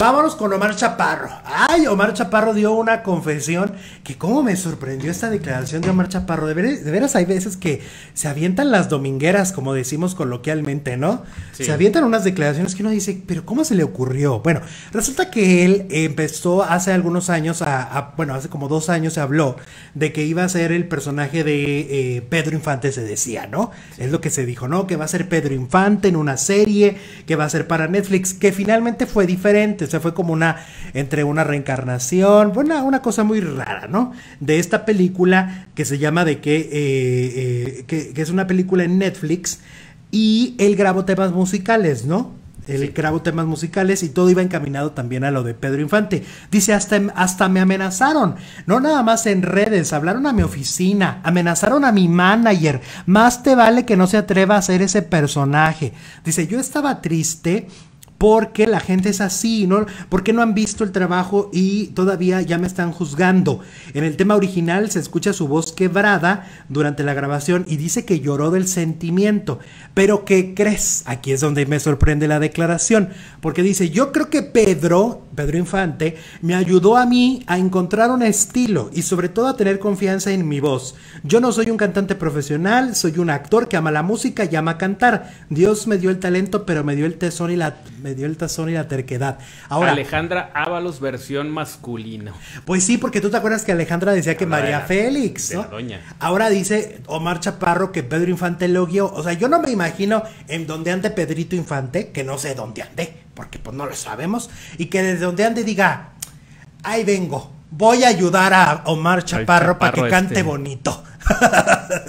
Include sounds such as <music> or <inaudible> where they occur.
Vámonos con Omar Chaparro. Ay, Omar Chaparro dio una confesión que cómo me sorprendió esta declaración de Omar Chaparro. De, veras hay veces que se avientan las domingueras, como decimos coloquialmente, ¿no? Se avientan unas declaraciones que uno dice, pero ¿cómo se le ocurrió? Bueno, resulta que él empezó hace algunos años, a, bueno, hace como dos años se habló de que iba a ser el personaje de eh, Pedro Infante, se decía, ¿no? Es lo que se dijo, ¿no? Que va a ser Pedro Infante en una serie, que va a ser para Netflix, que finalmente fue diferente o sea, fue como una, entre una reencarnación, una, una cosa muy rara, ¿no? De esta película que se llama de que, eh, eh, que, es una película en Netflix y él grabó temas musicales, ¿no? Él grabó temas musicales y todo iba encaminado también a lo de Pedro Infante. Dice, hasta, em, hasta me amenazaron, no nada más en redes, hablaron a mi oficina, amenazaron a mi manager, más te vale que no se atreva a ser ese personaje. Dice, yo estaba triste porque la gente es así, ¿no? Porque no han visto el trabajo y todavía ya me están juzgando. En el tema original se escucha su voz quebrada durante la grabación y dice que lloró del sentimiento. Pero ¿qué crees? Aquí es donde me sorprende la declaración, porque dice, yo creo que Pedro Pedro Infante, me ayudó a mí a encontrar un estilo y sobre todo a tener confianza en mi voz. Yo no soy un cantante profesional, soy un actor que ama la música y ama cantar. Dios me dio el talento, pero me dio el tesón y la, me dio el y la terquedad. Ahora, Alejandra Ábalos, versión masculina. Pues sí, porque tú te acuerdas que Alejandra decía que María Félix, ¿no? Ahora dice Omar Chaparro que Pedro Infante lo guió. O sea, yo no me imagino en dónde ande Pedrito Infante, que no sé dónde ande porque pues no lo sabemos, y que desde donde ande diga, ahí vengo, voy a ayudar a Omar Chaparro, para que cante este". bonito. <laughs>